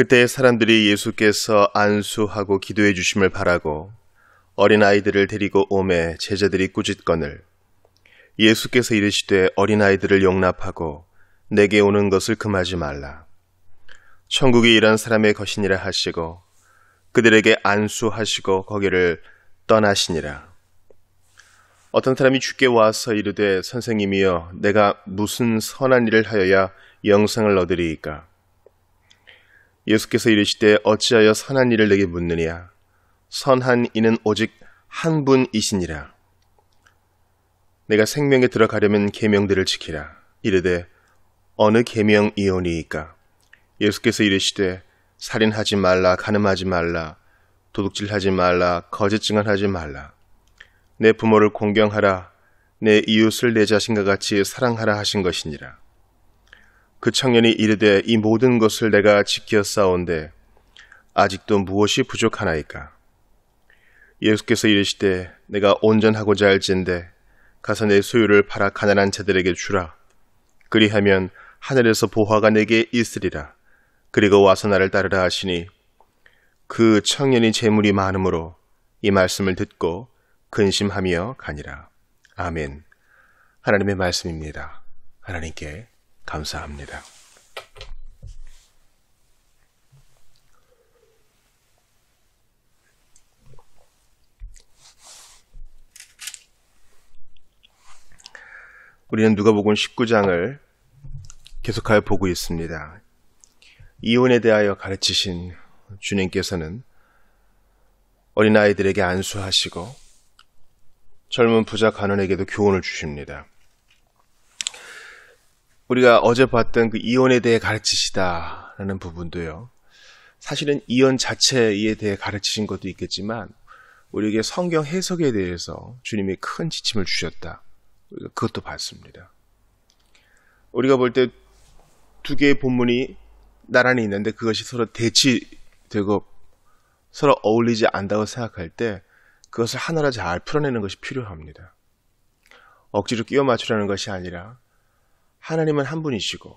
그때 사람들이 예수께서 안수하고 기도해 주심을 바라고 어린 아이들을 데리고 오매 제자들이 꾸짖거늘 예수께서 이르시되 어린 아이들을 용납하고 내게 오는 것을 금하지 말라 천국이 이런 사람의 것이니라 하시고 그들에게 안수하시고 거기를 떠나시니라 어떤 사람이 주께 와서 이르되 선생님이여 내가 무슨 선한 일을 하여야 영생을 얻으리이까 예수께서 이르시되 어찌하여 선한 일을 내게 묻느냐 선한 이는 오직 한 분이시니라 내가 생명에 들어가려면 계명들을 지키라 이르되 어느 계명이오니이까 예수께서 이르시되 살인하지 말라 가늠하지 말라 도둑질하지 말라 거짓 증언하지 말라 내 부모를 공경하라 내 이웃을 내 자신과 같이 사랑하라 하신 것이니라 그 청년이 이르되 이 모든 것을 내가 지켜 싸운데 아직도 무엇이 부족하나이까? 예수께서 이르시되 내가 온전하고자 할진데 가서 내 소유를 팔아 가난한 자들에게 주라. 그리하면 하늘에서 보화가 내게 있으리라. 그리고 와서 나를 따르라 하시니 그 청년이 재물이 많으므로 이 말씀을 듣고 근심하며 가니라. 아멘. 하나님의 말씀입니다. 하나님께 감사합니다. 우리는 누가복음 19장을 계속하여 보고 있습니다. 이혼에 대하여 가르치신 주님께서는 어린아이들에게 안수하시고 젊은 부자 가난에게도 교훈을 주십니다. 우리가 어제 봤던 그 이혼에 대해 가르치시다라는 부분도요. 사실은 이혼 자체에 대해 가르치신 것도 있겠지만 우리에게 성경 해석에 대해서 주님이 큰 지침을 주셨다. 그것도 봤습니다. 우리가 볼 때 두 개의 본문이 나란히 있는데 그것이 서로 대치되고 서로 어울리지 않다고 생각할 때 그것을 하나로 잘 풀어내는 것이 필요합니다. 억지로 끼워 맞추라는 것이 아니라 하나님은 한 분이시고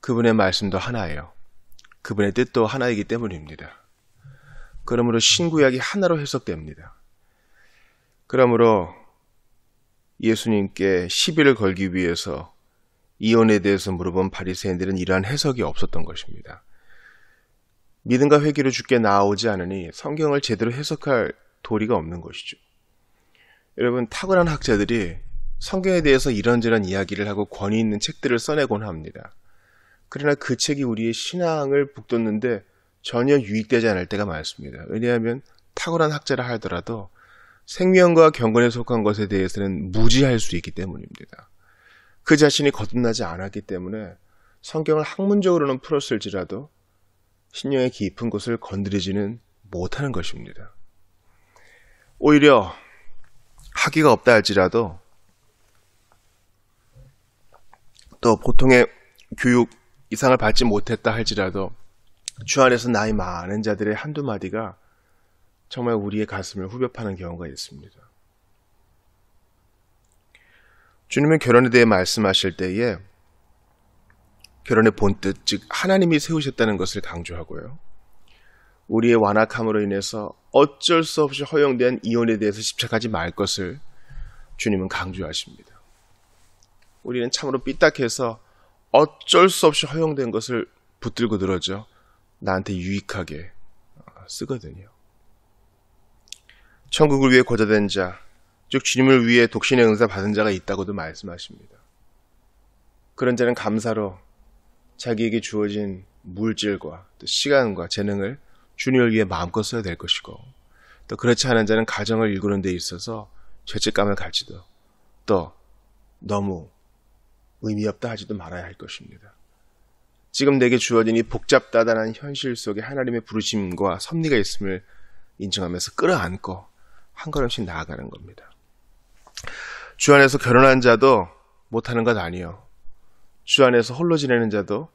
그분의 말씀도 하나예요. 그분의 뜻도 하나이기 때문입니다. 그러므로 신구약이 하나로 해석됩니다. 그러므로 예수님께 시비를 걸기 위해서 이혼에 대해서 물어본 바리새인들은 이러한 해석이 없었던 것입니다. 믿음과 회개로 죽게 나오지 않으니 성경을 제대로 해석할 도리가 없는 것이죠. 여러분 탁월한 학자들이 성경에 대해서 이런저런 이야기를 하고 권위 있는 책들을 써내곤 합니다. 그러나 그 책이 우리의 신앙을 북돋는데 전혀 유익되지 않을 때가 많습니다. 왜냐하면 탁월한 학자라 하더라도 생명과 경건에 속한 것에 대해서는 무지할 수 있기 때문입니다. 그 자신이 거듭나지 않았기 때문에 성경을 학문적으로는 풀었을지라도 신령의 깊은 곳을 건드리지는 못하는 것입니다. 오히려 학위가 없다 할지라도 또 보통의 교육 이상을 받지 못했다 할지라도 주 안에서 나이 많은 자들의 한두 마디가 정말 우리의 가슴을 후벼 파는 경우가 있습니다. 주님은 결혼에 대해 말씀하실 때에 결혼의 본뜻, 즉 하나님이 세우셨다는 것을 강조하고요. 우리의 완악함으로 인해서 어쩔 수 없이 허용된 이혼에 대해서 집착하지 말 것을 주님은 강조하십니다. 우리는 참으로 삐딱해서 어쩔 수 없이 허용된 것을 붙들고 늘어져 나한테 유익하게 어, 쓰거든요. 천국을 위해 고자된 자, 즉 주님을 위해 독신의 은사 받은 자가 있다고도 말씀하십니다. 그런 자는 감사로 자기에게 주어진 물질과 시간과 재능을 주님을 위해 마음껏 써야 될 것이고 또 그렇지 않은 자는 가정을 일구는 데 있어서 죄책감을 가지도 또 너무 의미 없다 하지도 말아야 할 것입니다. 지금 내게 주어진 이 복잡다단한 현실 속에 하나님의 부르심과 섭리가 있음을 인정하면서 끌어안고 한 걸음씩 나아가는 겁니다. 주 안에서 결혼한 자도 못하는 것 아니요. 주 안에서 홀로 지내는 자도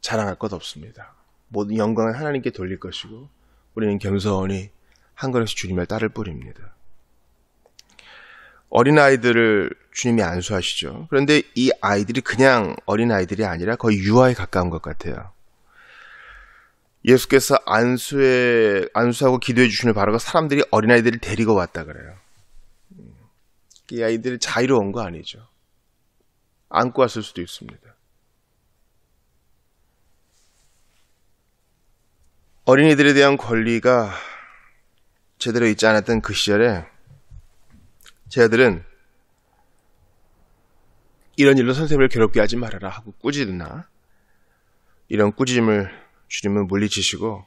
자랑할 것 없습니다. 모든 영광은 하나님께 돌릴 것이고 우리는 겸손히 한 걸음씩 주님을 따를 뿐입니다. 어린아이들을 주님이 안수하시죠. 그런데 이 아이들이 그냥 어린 아이들이 아니라 거의 유아에 가까운 것 같아요. 예수께서 안수에 안수하고 기도해 주시는 바라고 사람들이 어린 아이들을 데리고 왔다 그래요. 이 아이들이 자유로 운거 아니죠. 안고 왔을 수도 있습니다. 어린이들에 대한 권리가 제대로 있지 않았던 그 시절에 제 아들은 이런 일로 선생님을 괴롭게 하지 말아라 하고 꾸짖으나 이런 꾸짖음을 주님은 물리치시고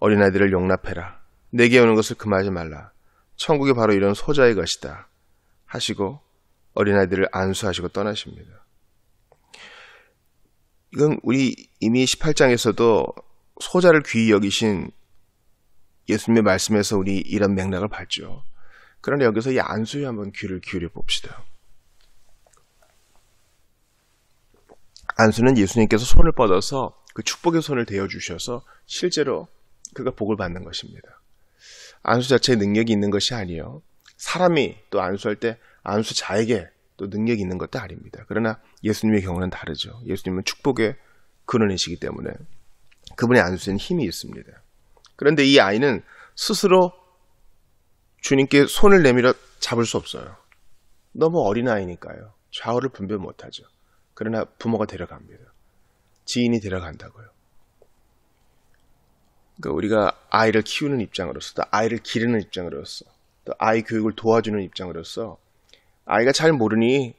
어린아이들을 용납해라. 내게 오는 것을 금하지 말라. 천국이 바로 이런 소자의 것이다. 하시고 어린아이들을 안수하시고 떠나십니다. 이건 우리 이미 18장에서도 소자를 귀히 여기신 예수님의 말씀에서 우리 이런 맥락을 봤죠. 그런데 여기서 이 안수에 한번 귀를 기울여 봅시다. 안수는 예수님께서 손을 뻗어서 그 축복의 손을 대어 주셔서 실제로 그가 복을 받는 것입니다. 안수 자체에 능력이 있는 것이 아니요. 사람이 또 안수할 때 안수자에게 또 능력이 있는 것도 아닙니다. 그러나 예수님의 경우는 다르죠. 예수님은 축복의 근원이시기 때문에 그분의 안수에는 힘이 있습니다. 그런데 이 아이는 스스로 주님께 손을 내밀어 잡을 수 없어요. 너무 어린 아이니까요. 좌우를 분별 못하죠. 그러나 부모가 데려갑니다. 지인이 데려간다고요. 그러니까 우리가 아이를 키우는 입장으로서, 또 아이를 기르는 입장으로서, 또 아이 교육을 도와주는 입장으로서, 아이가 잘 모르니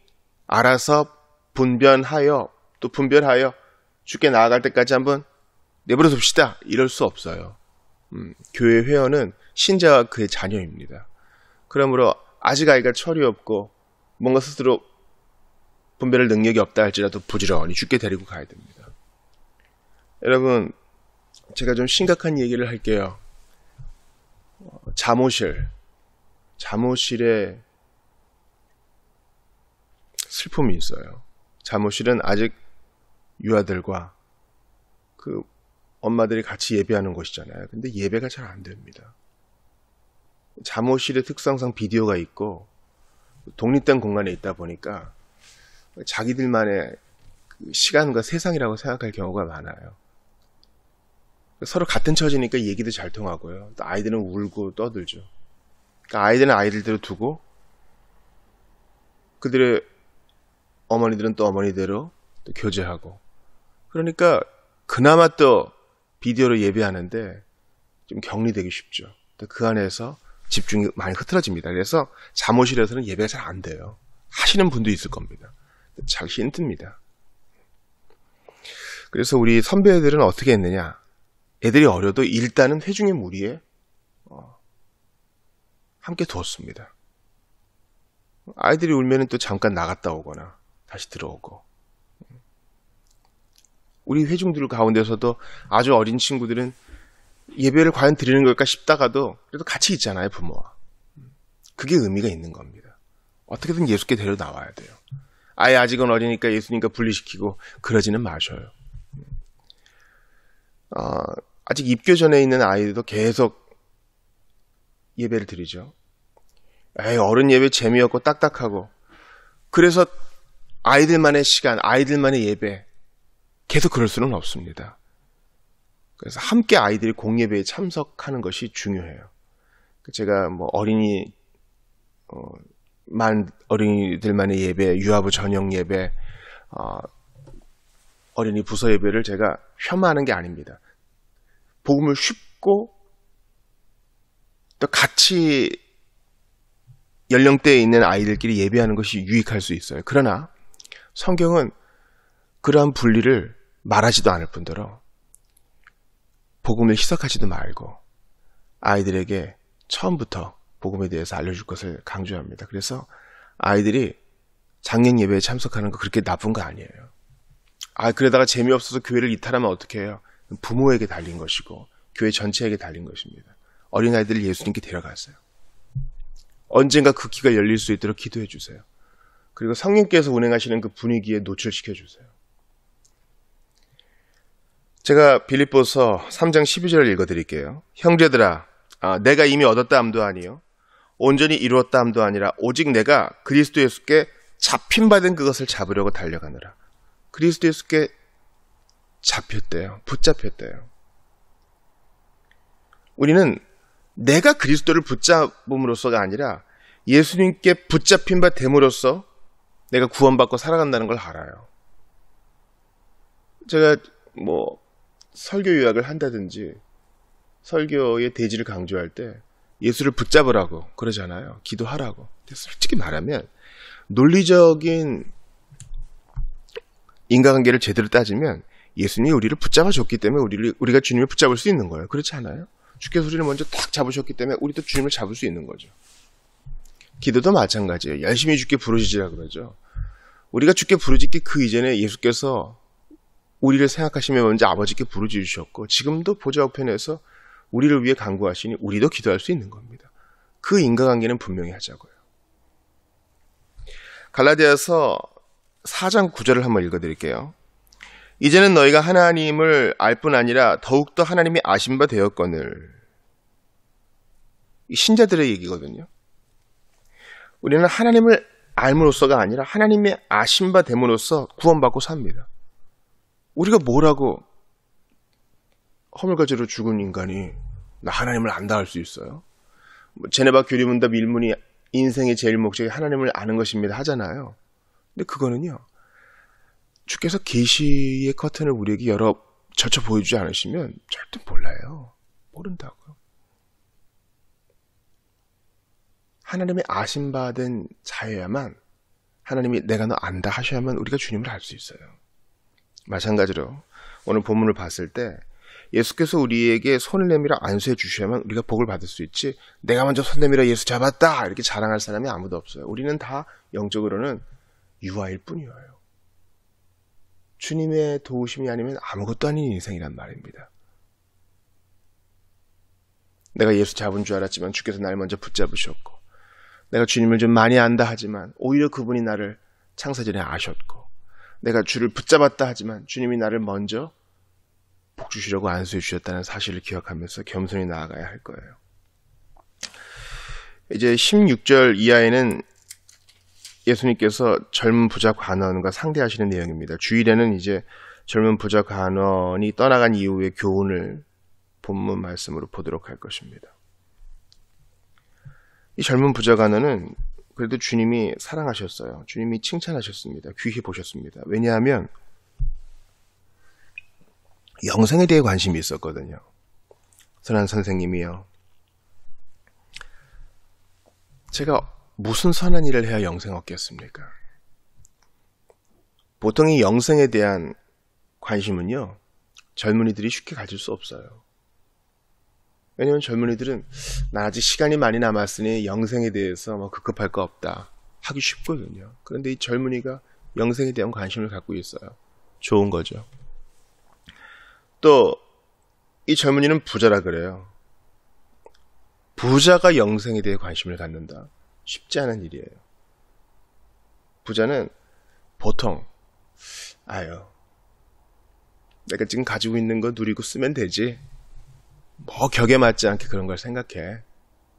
알아서 분변하여, 또 분별하여 죽게 나아갈 때까지 한번 내버려 둡시다. 이럴 수 없어요. 음, 교회 회원은 신자와 그의 자녀입니다. 그러므로 아직 아이가 철이 없고 뭔가 스스로 분별할 능력이 없다 할지라도 부지런히 쉽게 데리고 가야 됩니다. 여러분, 제가 좀 심각한 얘기를 할게요. 잠옷실, 잠옷실에 슬픔이 있어요. 잠옷실은 아직 유아들과 그 엄마들이 같이 예배하는 곳이잖아요. 근데 예배가 잘 안 됩니다. 잠옷실의 특성상 비디오가 있고 독립된 공간에 있다 보니까 자기들만의 그 시간과 세상이라고 생각할 경우가 많아요. 서로 같은 처지니까 얘기도 잘 통하고요. 또 아이들은 울고 떠들죠. 그러니까 아이들은 아이들대로 두고 그들의 어머니들은 또 어머니대로 또 교제하고 그러니까 그나마 또 비디오로 예배하는데 좀 격리되기 쉽죠. 그 안에서 집중이 많이 흐트러집니다. 그래서 잠옷실에서는 예배가 잘 안 돼요. 하시는 분도 있을 겁니다. 자기 힘듭니다. 그래서 우리 선배들은 어떻게 했느냐? 애들이 어려도 일단은 회중의 무리에 어, 함께 두었습니다. 아이들이 울면 또 잠깐 나갔다 오거나 다시 들어오고 우리 회중들 가운데서도 아주 어린 친구들은 예배를 과연 드리는 걸까 싶다가도 그래도 같이 있잖아요 부모와 그게 의미가 있는 겁니다. 어떻게든 예수께 데려 나와야 돼요. 아예 아직은 어리니까 예수님과 분리시키고 그러지는 마셔요. 어, 아직 입교 전에 있는 아이들도 계속 예배를 드리죠. 에이, 어른 예배 재미없고 딱딱하고. 그래서 아이들만의 시간, 아이들만의 예배. 계속 그럴 수는 없습니다. 그래서 함께 아이들이 공예배에 참석하는 것이 중요해요. 제가 뭐 어린이, 어, 만 어린이들만의 예배, 유아부 전용 예배, 어, 어린이 부서 예배를 제가 혐오하는게 아닙니다. 복음을 쉽고 또 같이 연령대에 있는 아이들끼리 예배하는 것이 유익할 수 있어요. 그러나 성경은 그러한 분리를 말하지도 않을 뿐더러 복음을 희석하지도 말고 아이들에게 처음부터 복음에 대해서 알려줄 것을 강조합니다. 그래서 아이들이 장년 예배에 참석하는 거 그렇게 나쁜 거 아니에요. 아, 그러다가 재미없어서 교회를 이탈하면 어떻게 해요? 부모에게 달린 것이고, 교회 전체에게 달린 것입니다. 어린아이들을 예수님께 데려가세요 언젠가 그기가 열릴 수 있도록 기도해 주세요. 그리고 성령께서 운행하시는 그 분위기에 노출시켜 주세요. 제가 빌립보서 3장 12절을 읽어 드릴게요. 형제들아, 아, 내가 이미 얻었다 함도 아니요. 온전히 이루었다함도 아니라 오직 내가 그리스도 예수께 잡힌 받은 그것을 잡으려고 달려가느라 그리스도 예수께 잡혔대요. 붙잡혔대요. 우리는 내가 그리스도를 붙잡음으로써가 아니라 예수님께 붙잡힌 바 됨으로써 내가 구원받고 살아간다는 걸 알아요. 제가 뭐 설교 요약을 한다든지 설교의 대지를 강조할 때 예수를 붙잡으라고 그러잖아요. 기도하라고. 솔직히 말하면 논리적인 인간관계를 제대로 따지면 예수님이 우리를 붙잡아 줬기 때문에 우리를 우리가 주님을 붙잡을 수 있는 거예요. 그렇지 않아요? 주께서 우리를 먼저 딱 잡으셨기 때문에 우리도 주님을 잡을 수 있는 거죠. 기도도 마찬가지예요. 열심히 주께 부르짖으라 그러죠. 우리가 주께 부르짖기 그 이전에 예수께서 우리를 생각하시면 먼저 아버지께 부르짖으셨고 지금도 보좌 우편에서 우리를 위해 간구하시니 우리도 기도할 수 있는 겁니다. 그 인과관계는 분명히 하자고요. 갈라디아서 4장 9절을 한번 읽어드릴게요. 이제는 너희가 하나님을 알 뿐 아니라 더욱더 하나님이 아신 바 되었거늘. 이 신자들의 얘기거든요. 우리는 하나님을 알므로써가 아니라 하나님의 아신 바 됨으로써 구원받고 삽니다. 우리가 뭐라고 허물가지로 죽은 인간이 하나님을 안다 할 수 있어요. 뭐 제네바 교리문답 일문이 인생의 제일 목적이 하나님을 아는 것입니다 하잖아요. 근데 그거는요. 주께서 계시의 커튼을 우리에게 열어 젖혀 보여주지 않으시면 절대 몰라요. 모른다고요. 하나님의 아심받은 자여야만 하나님이 내가 너 안다 하셔야만 우리가 주님을 알 수 있어요. 마찬가지로 오늘 본문을 봤을 때 예수께서 우리에게 손을 내밀어 안수해 주셔야만 우리가 복을 받을 수 있지 내가 먼저 손 내밀어 예수 잡았다 이렇게 자랑할 사람이 아무도 없어요. 우리는 다 영적으로는 유아일 뿐이에요. 주님의 도우심이 아니면 아무것도 아닌 인생이란 말입니다. 내가 예수 잡은 줄 알았지만 주께서 나를 먼저 붙잡으셨고 내가 주님을 좀 많이 안다 하지만 오히려 그분이 나를 창사전에 아셨고 내가 주를 붙잡았다 하지만 주님이 나를 먼저 복주시려고 안수해 주셨다는 사실을 기억하면서 겸손히 나아가야 할 거예요. 이제 16절 이하에는 예수님께서 젊은 부자 관원과 상대하시는 내용입니다. 주일에는 이제 젊은 부자 관원이 떠나간 이후의 교훈을 본문 말씀으로 보도록 할 것입니다. 이 젊은 부자 관원은 그래도 주님이 사랑하셨어요. 주님이 칭찬하셨습니다. 귀히 보셨습니다. 왜냐하면 영성에 대해 관심이 있었거든요. 선한 선생님이요. 제가 무슨 선한 일을 해야 영생 얻겠습니까? 보통 이 영생에 대한 관심은요, 젊은이들이 쉽게 가질 수 없어요. 왜냐면 젊은이들은 나 아직 시간이 많이 남았으니 영생에 대해서 뭐 급급할 거 없다 하기 쉽거든요. 그런데 이 젊은이가 영생에 대한 관심을 갖고 있어요. 좋은 거죠. 또이 젊은이는 부자라 그래요. 부자가 영생에 대해 관심을 갖는다. 쉽지 않은 일이에요. 부자는 보통 아유 내가 지금 가지고 있는 거 누리고 쓰면 되지. 뭐 격에 맞지 않게 그런 걸 생각해.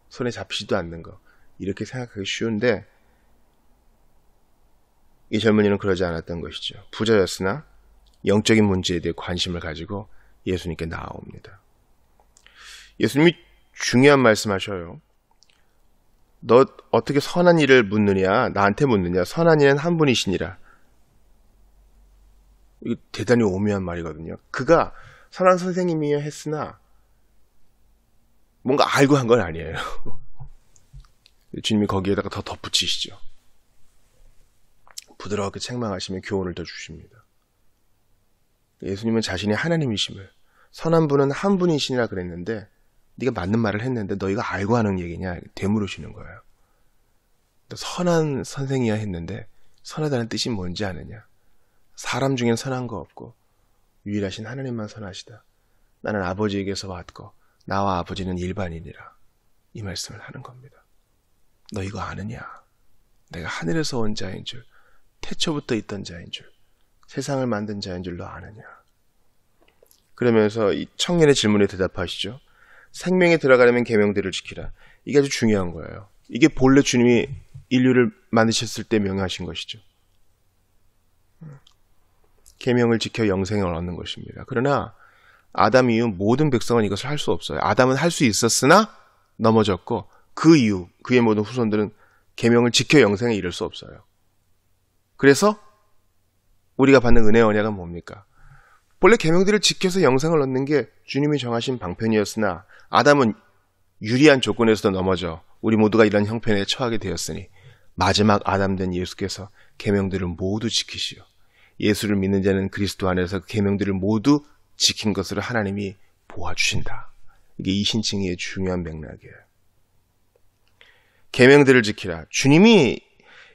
손에 잡히지도 않는 거. 이렇게 생각하기 쉬운데 이 젊은이는 그러지 않았던 것이죠. 부자였으나 영적인 문제에 대해 관심을 가지고 예수님께 나아옵니다. 예수님이 중요한 말씀하셔요. 너 어떻게 선한 일을 묻느냐? 나한테 묻느냐? 선한 일은 한 분이시니라. 이 대단히 오묘한 말이거든요. 그가 선한 선생님이여 했으나 뭔가 알고 한 건 아니에요. 주님이 거기에다가 더 덧붙이시죠. 부드럽게 책망하시면 교훈을 더 주십니다. 예수님은 자신이 하나님이심을 선한 분은 한 분이시니라 그랬는데 네가 맞는 말을 했는데 너희가 알고 하는 얘기냐 되물으시는 거예요. 선한 선생이야 했는데 선하다는 뜻이 뭔지 아느냐? 사람 중엔 선한 거 없고 유일하신 하나님만 선하시다. 나는 아버지에게서 왔고 나와 아버지는 일반인이라 이 말씀을 하는 겁니다. 너 이거 아느냐? 내가 하늘에서 온 자인 줄 태초부터 있던 자인 줄 세상을 만든 자인 줄로 아느냐. 그러면서 이 청년의 질문에 대답하시죠. 생명에 들어가려면 계명들을 지키라. 이게 아주 중요한 거예요. 이게 본래 주님이 인류를 만드셨을 때 명하신 것이죠. 계명을 지켜 영생을 얻는 것입니다. 그러나 아담 이후 모든 백성은 이것을 할 수 없어요. 아담은 할 수 있었으나 넘어졌고 그 이후 그의 모든 후손들은 계명을 지켜 영생에 이를 수 없어요. 그래서 우리가 받는 은혜 언약은 뭡니까? 본래 계명들을 지켜서 영상을 얻는 게 주님이 정하신 방편이었으나 아담은 유리한 조건에서도 넘어져 우리 모두가 이런 형편에 처하게 되었으니 마지막 아담된 예수께서 계명들을 모두 지키시오. 예수를 믿는 자는 그리스도 안에서 그 계명들을 모두 지킨 것으로 하나님이 보아주신다. 이게 이 신칭의 중요한 맥락이에요. 계명들을 지키라. 주님이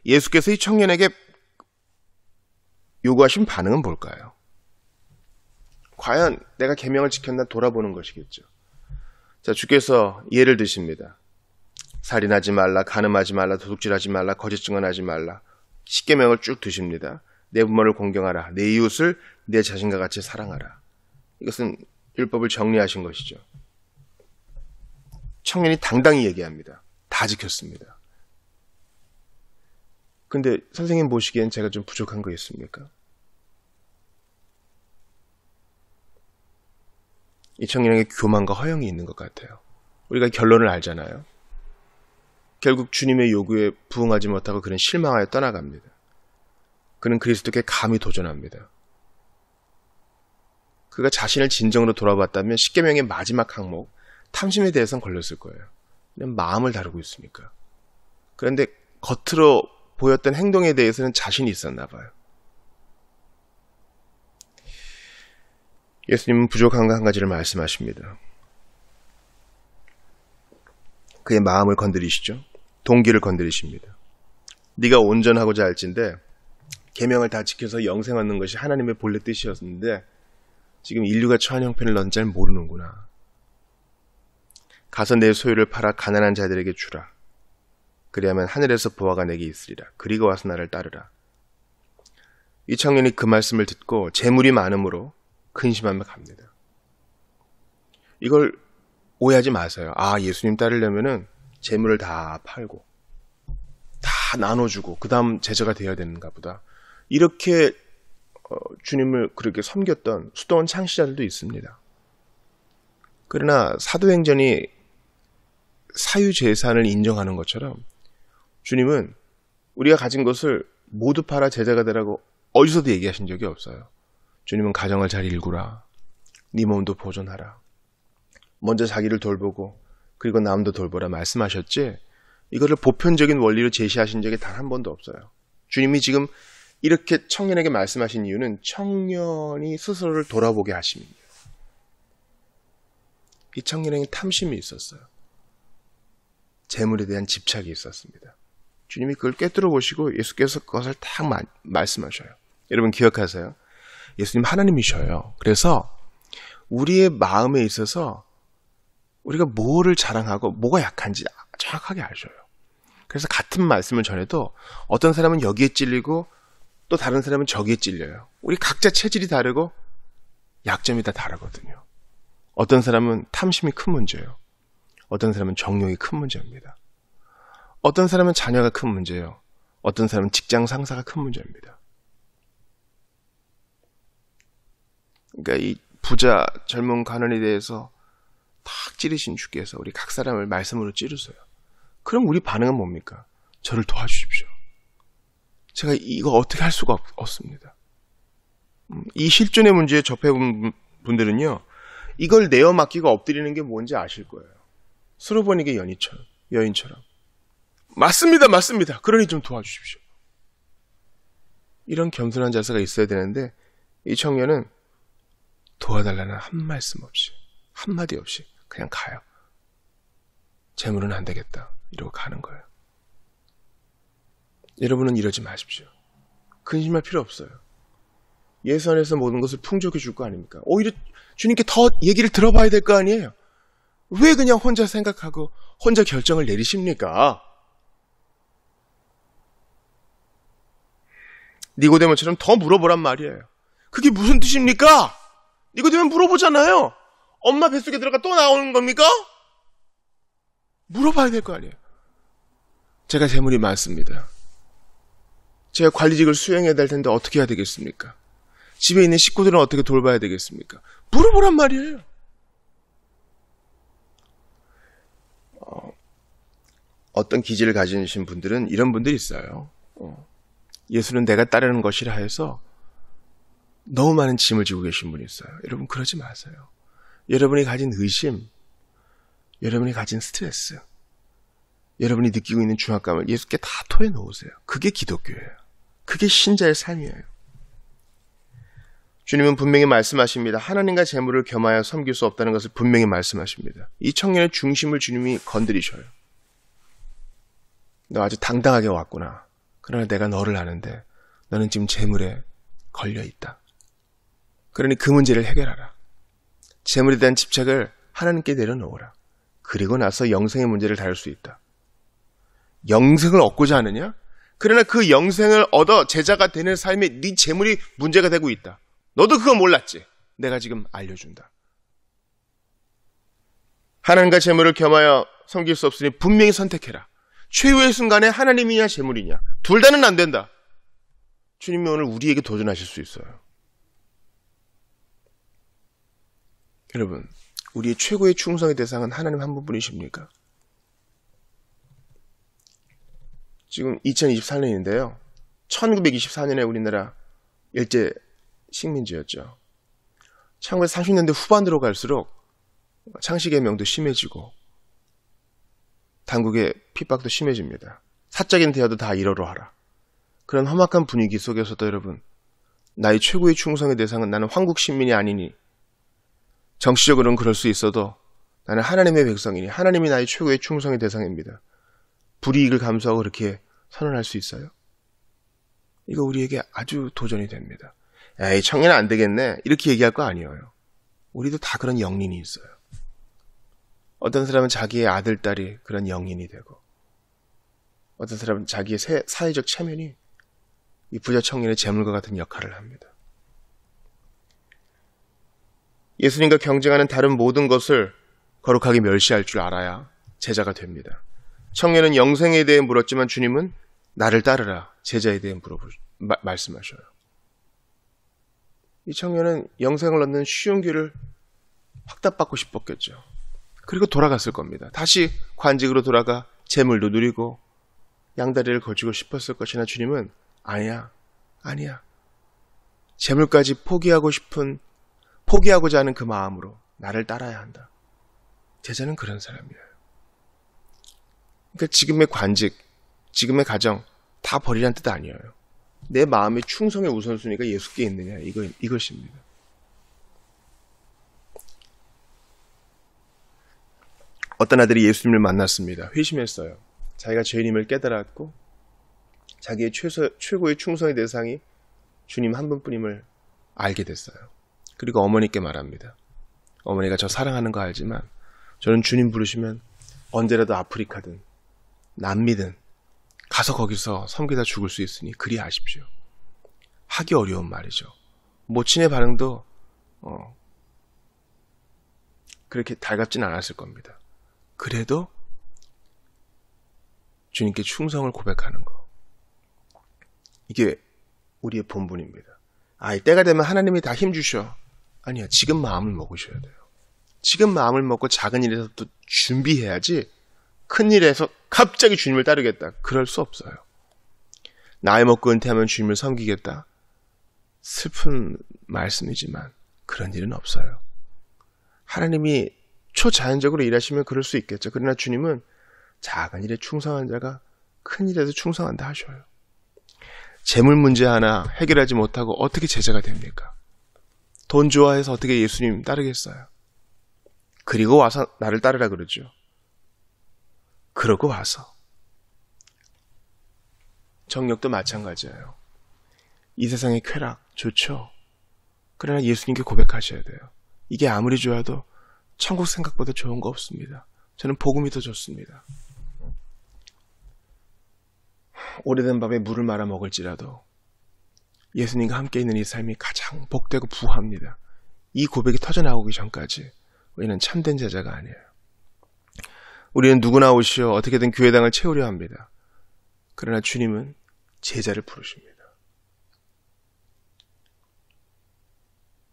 예수께서 이 청년에게 요구하신 반응은 뭘까요? 과연 내가 계명을 지켰나 돌아보는 것이겠죠. 자, 주께서 예를 드십니다. 살인하지 말라, 가늠하지 말라, 도둑질하지 말라, 거짓 증언하지 말라. 십계명을 쭉 드십니다. 내 부모를 공경하라, 내 이웃을 내 자신과 같이 사랑하라. 이것은 율법을 정리하신 것이죠. 청년이 당당히 얘기합니다. 다 지켰습니다. 근데 선생님 보시기엔 제가 좀 부족한 거 있습니까? 이 청년에게 교만과 허영이 있는 것 같아요. 우리가 결론을 알잖아요. 결국 주님의 요구에 부응하지 못하고 그는 실망하여 떠나갑니다. 그는 그리스도께 감히 도전합니다. 그가 자신을 진정으로 돌아봤다면 십계명의 마지막 항목 탐심에 대해선 걸렸을 거예요. 그냥 마음을 다루고 있으니까. 그런데 겉으로 보였던 행동에 대해서는 자신이 있었나 봐요. 예수님은 부족한 한 가지를 말씀하십니다. 그의 마음을 건드리시죠. 동기를 건드리십니다. 네가 온전하고자 할진데 계명을 다 지켜서 영생 얻는 것이 하나님의 본래 뜻이었는데 지금 인류가 처한 형편을 넌잘 모르는구나. 가서 내 소유를 팔아 가난한 자들에게 주라. 그리하면 하늘에서 보화가 내게 있으리라. 그리고 와서 나를 따르라. 이 청년이 그 말씀을 듣고 재물이 많으므로 근심하며 갑니다. 이걸 오해하지 마세요. 아, 예수님 따르려면은 재물을 다 팔고, 다 나눠주고, 그 다음 제자가 되어야 되는가 보다. 이렇게 어, 주님을 그렇게 섬겼던 수도원 창시자들도 있습니다. 그러나 사도행전이 사유재산을 인정하는 것처럼 주님은 우리가 가진 것을 모두 팔아 제자가 되라고 어디서도 얘기하신 적이 없어요. 주님은 가정을 잘 일구라. 네 몸도 보존하라. 먼저 자기를 돌보고 그리고 남도 돌보라 말씀하셨지 이거를 보편적인 원리로 제시하신 적이 단 한 번도 없어요. 주님이 지금 이렇게 청년에게 말씀하신 이유는 청년이 스스로를 돌아보게 하십니다. 이 청년에게 탐심이 있었어요. 재물에 대한 집착이 있었습니다. 주님이 그걸 깨뜨려 보시고 예수께서 그것을 딱 마, 말씀하셔요. 여러분 기억하세요. 예수님 하나님이셔요. 그래서 우리의 마음에 있어서 우리가 뭐를 자랑하고 뭐가 약한지 정확하게 아셔요. 그래서 같은 말씀을 전해도 어떤 사람은 여기에 찔리고 또 다른 사람은 저기에 찔려요. 우리 각자 체질이 다르고 약점이 다 다르거든요. 어떤 사람은 탐심이 큰 문제예요. 어떤 사람은 정욕이 큰 문제입니다. 어떤 사람은 자녀가 큰 문제예요. 어떤 사람은 직장 상사가 큰 문제입니다. 그러니까 이 부자 젊은 가난에 대해서 탁 찌르신 주께서 우리 각 사람을 말씀으로 찌르세요. 그럼 우리 반응은 뭡니까? 저를 도와주십시오. 제가 이거 어떻게 할 수가 없, 습니다이 음, 실존의 문제에 접해본 분들은요, 이걸 내어 맡기고 엎드리는 게 뭔지 아실 거예요. 수로보니게 연인처럼, 여인처럼. 맞습니다, 맞습니다. 그러니 좀 도와주십시오. 이런 겸손한 자세가 있어야 되는데 이 청년은 도와달라는 한 말씀 없이 한 마디 없이 그냥 가요. 재물은 안 되겠다 이러고 가는 거예요. 여러분은 이러지 마십시오. 근심할 필요 없어요. 예수 안에서 모든 것을 풍족해줄 거 아닙니까? 오히려 주님께 더 얘기를 들어봐야 될 거 아니에요. 왜 그냥 혼자 생각하고 혼자 결정을 내리십니까? 니고데모처럼 더 물어보란 말이에요. 그게 무슨 뜻입니까? 니고데모 물어보잖아요. 엄마 뱃속에 들어가 또 나오는 겁니까? 물어봐야 될 거 아니에요. 제가 재물이 많습니다. 제가 관리직을 수행해야 될 텐데 어떻게 해야 되겠습니까? 집에 있는 식구들은 어떻게 돌봐야 되겠습니까? 물어보란 말이에요. 어, 떤 기질을 가지신 분들은 이런 분들이 있어요. 어. 예수는 내가 따르는 것이라 해서 너무 많은 짐을 지고 계신 분이 있어요. 여러분 그러지 마세요. 여러분이 가진 의심, 여러분이 가진 스트레스, 여러분이 느끼고 있는 중압감을 예수께 다 토해 놓으세요. 그게 기독교예요. 그게 신자의 삶이에요. 주님은 분명히 말씀하십니다. 하나님과 재물을 겸하여 섬길 수 없다는 것을 분명히 말씀하십니다. 이 청년의 중심을 주님이 건드리셔요. 너 아주 당당하게 왔구나. 그러나 내가 너를 아는데 너는 지금 재물에 걸려 있다. 그러니 그 문제를 해결하라. 재물에 대한 집착을 하나님께 내려놓으라. 그리고 나서 영생의 문제를 다룰 수 있다. 영생을 얻고자 하느냐? 그러나 그 영생을 얻어 제자가 되는 삶에 네 재물이 문제가 되고 있다. 너도 그거 몰랐지? 내가 지금 알려준다. 하나님과 재물을 겸하여 섬길 수 없으니 분명히 선택해라. 최후의 순간에 하나님이냐 재물이냐 둘 다는 안 된다. 주님이 오늘 우리에게 도전하실 수 있어요. 여러분, 우리의 최고의 충성의 대상은 하나님 한 분뿐이십니까? 지금 2024년인데요. 1924년에 우리나라 일제 식민지였죠. 1930년대 후반으로 갈수록 창씨 개명도 심해지고 당국의 핍박도 심해집니다. 사적인 대화도 다이러로 하라. 그런 험악한 분위기 속에서도 여러분, 나의 최고의 충성의 대상은 나는 황국 신민이 아니니, 정치적으로는 그럴 수 있어도 나는 하나님의 백성이니 하나님이 나의 최고의 충성의 대상입니다. 불이익을 감수하고 그렇게 선언할 수 있어요? 이거 우리에게 아주 도전이 됩니다. 에이, 청년 안 되겠네. 이렇게 얘기할 거 아니에요. 우리도 다 그런 영린이 있어요. 어떤 사람은 자기의 아들, 딸이 그런 영인이 되고, 어떤 사람은 자기의 사회적 체면이 이 부자 청년의 재물과 같은 역할을 합니다. 예수님과 경쟁하는 다른 모든 것을 거룩하게 멸시할 줄 알아야 제자가 됩니다. 청년은 영생에 대해 물었지만 주님은 나를 따르라 제자에 대해 물어보 마, 말씀하셔요. 이 청년은 영생을 얻는 쉬운 길을 확답받고 싶었겠죠. 그리고 돌아갔을 겁니다. 다시 관직으로 돌아가 재물도 누리고 양다리를 걸치고 싶었을 것이나 주님은 아니야, 아니야. 재물까지 포기하고 싶은, 포기하고자 하는 그 마음으로 나를 따라야 한다. 제자는 그런 사람이에요. 그러니까 지금의 관직, 지금의 가정 다 버리란 뜻 아니에요. 내 마음의 충성의 우선순위가 예수께 있느냐 이거 이것입니다. 어떤 아들이 예수님을 만났습니다. 회심했어요. 자기가 죄인임을 깨달았고 자기의 최소, 최고의 충성의 대상이 주님 한 분뿐임을 알게 됐어요. 그리고 어머니께 말합니다. 어머니가 저 사랑하는 거 알지만 저는 주님 부르시면 언제라도 아프리카든 남미든 가서 거기서 섬기다 죽을 수 있으니 그리 아십시오 하기 어려운 말이죠. 모친의 반응도 어, 그렇게 달갑진 않았을 겁니다. 그래도 주님께 충성을 고백하는 거. 이게 우리의 본분입니다. 아, 이때가 되면 하나님이 다 힘주셔. 아니야, 지금 마음을 먹으셔야 돼요. 지금 마음을 먹고 작은 일에서도 준비해야지 큰 일에서 갑자기 주님을 따르겠다. 그럴 수 없어요. 나이 먹고 은퇴하면 주님을 섬기겠다. 슬픈 말씀이지만 그런 일은 없어요. 하나님이 초자연적으로 일하시면 그럴 수 있겠죠. 그러나 주님은 작은 일에 충성한 자가 큰일에도 충성한다 하셔요. 재물 문제 하나 해결하지 못하고 어떻게 제자가 됩니까? 돈 좋아해서 어떻게 예수님 따르겠어요? 그리고 와서 나를 따르라 그러죠. 그러고 와서. 정력도 마찬가지예요. 이 세상의 쾌락 좋죠. 그러나 예수님께 고백하셔야 돼요. 이게 아무리 좋아도 천국 생각보다 좋은 거 없습니다. 저는 복음이 더 좋습니다. 오래된 밥에 물을 말아 먹을지라도 예수님과 함께 있는 이 삶이 가장 복되고 부합니다. 이 고백이 터져 나오기 전까지 우리는 참된 제자가 아니에요. 우리는 누구나 오시어 어떻게든 교회당을 채우려 합니다. 그러나 주님은 제자를 부르십니다.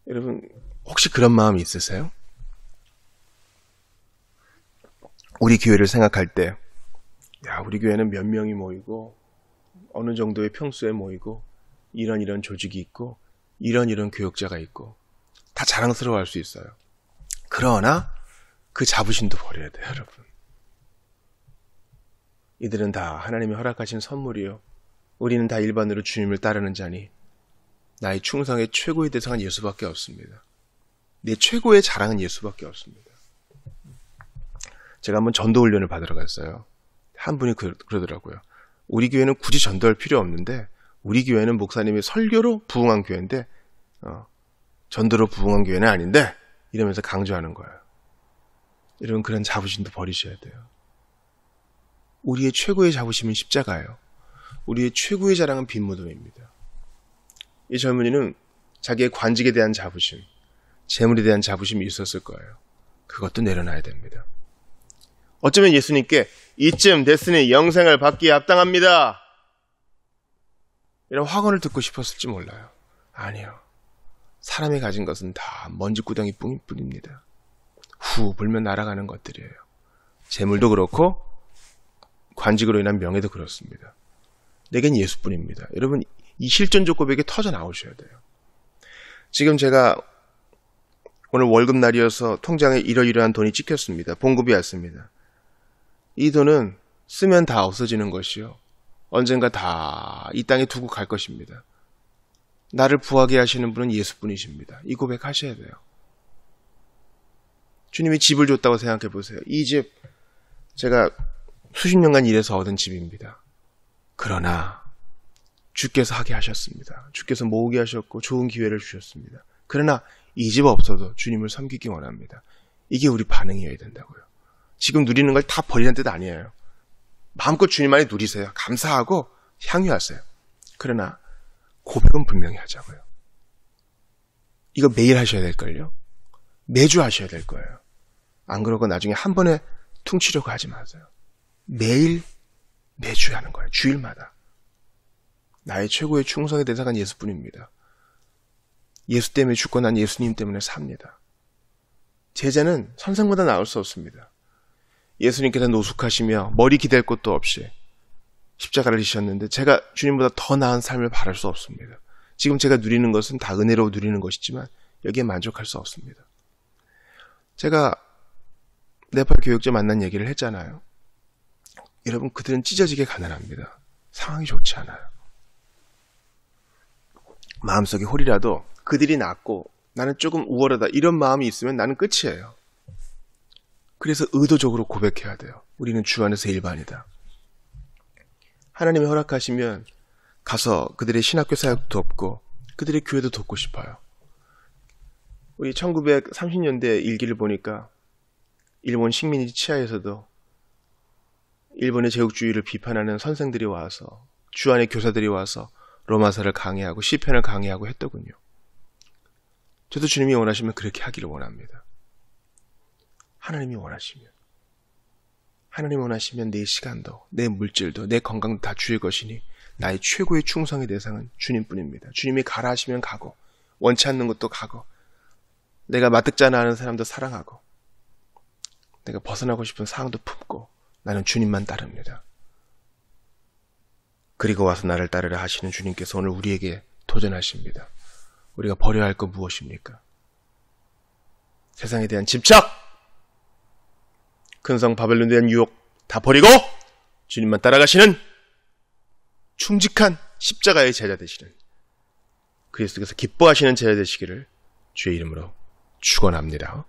여러분 혹시 그런 마음이 있으세요? 우리 교회를 생각할 때, 야, 우리 교회는 몇 명이 모이고, 어느 정도의 평수에 모이고, 이런 이런 조직이 있고, 이런 이런 교육자가 있고, 다 자랑스러워 할 수 있어요. 그러나, 그 자부심도 버려야 돼요, 여러분. 이들은 다 하나님이 허락하신 선물이요. 우리는 다 일반으로 주님을 따르는 자니, 나의 충성의 최고의 대상은 예수밖에 없습니다. 내 최고의 자랑은 예수밖에 없습니다. 제가 한번 전도 훈련을 받으러 갔어요. 한 분이 그, 러더라고요 우리 교회는 굳이 전도할 필요 없는데 우리 교회는 목사님이 설교로 부흥한 교회인데 어, 전도로 부흥한 교회는 아닌데 이러면서 강조하는 거예요. 이런 그런 자부심도 버리셔야 돼요. 우리의 최고의 자부심은 십자가예요. 우리의 최고의 자랑은 빈 무덤입니다. 이 젊은이는 자기의 관직에 대한 자부심, 재물에 대한 자부심이 있었을 거예요. 그것도 내려놔야 됩니다. 어쩌면 예수님께 이쯤 됐으니 영생을 받기에 합당합니다. 이런 확언을 듣고 싶었을지 몰라요. 아니요. 사람이 가진 것은 다 먼지구덩이 뿐입니다. 후 불면 날아가는 것들이에요. 재물도 그렇고 관직으로 인한 명예도 그렇습니다. 내겐 예수뿐입니다. 여러분 이 실존적 고백이 터져 나오셔야 돼요. 지금 제가 오늘 월급날이어서 통장에 이러이러한 돈이 찍혔습니다. 봉급이 왔습니다. 이 돈은 쓰면 다 없어지는 것이요. 언젠가 다 이 땅에 두고 갈 것입니다. 나를 부하게 하시는 분은 예수뿐이십니다. 이 고백 하셔야 돼요. 주님이 집을 줬다고 생각해 보세요. 이 집, 제가 수십 년간 일해서 얻은 집입니다. 그러나, 주께서 하게 하셨습니다. 주께서 모으게 하셨고, 좋은 기회를 주셨습니다. 그러나, 이 집 없어도 주님을 섬기기 원합니다. 이게 우리 반응이어야 된다고요. 지금 누리는 걸 다 버리는 뜻 아니에요. 마음껏 주님만이 누리세요. 감사하고 향유하세요. 그러나 고백은 분명히 하자고요. 이거 매일 하셔야 될걸요. 매주 하셔야 될 거예요. 안 그러고 나중에 한 번에 퉁치려고 하지 마세요. 매일 매주 하는 거예요. 주일마다. 나의 최고의 충성의 대사은 예수뿐입니다. 예수 때문에 죽고 난 예수님 때문에 삽니다. 제자는 선생보다 나을 수 없습니다. 예수님께서 노숙하시며 머리 기댈 곳도 없이 십자가를 지셨는데 제가 주님보다 더 나은 삶을 바랄 수 없습니다. 지금 제가 누리는 것은 다 은혜로 누리는 것이지만 여기에 만족할 수 없습니다. 제가 네팔 교육자 만난 얘기를 했잖아요. 여러분 그들은 찢어지게 가난합니다. 상황이 좋지 않아요. 마음속에 홀이라도 그들이 낫고 나는 조금 우월하다 이런 마음이 있으면 나는 끝이에요. 그래서 의도적으로 고백해야 돼요. 우리는 주 안에서 일반이다. 하나님이 허락하시면 가서 그들의 신학교 사역도 돕고 그들의 교회도 돕고 싶어요. 우리 1930년대 일기를 보니까 일본 식민지 치하에서도 일본의 제국주의를 비판하는 선생들이 와서 주안의 교사들이 와서 로마서를 강의하고 시편을 강의하고 했더군요. 저도 주님이 원하시면 그렇게 하기를 원합니다. 하나님이 원하시면 하나님 원하시면 내 시간도 내 물질도 내 건강도 다 주의 것이니 나의 최고의 충성의 대상은 주님뿐입니다. 주님이 가라 하시면 가고 원치 않는 것도 가고 내가 마뜩잖아 하는 사람도 사랑하고 내가 벗어나고 싶은 상황도 품고 나는 주님만 따릅니다. 그리고 와서 나를 따르라 하시는 주님께서 오늘 우리에게 도전하십니다. 우리가 버려야 할 것 무엇입니까? 세상에 대한 집착! 큰성 바벨론에 대한 유혹 다 버리고 주님만 따라가시는 충직한 십자가의 제자 되시는 그리스도께서 기뻐하시는 제자 되시기를 주의 이름으로 축원합니다.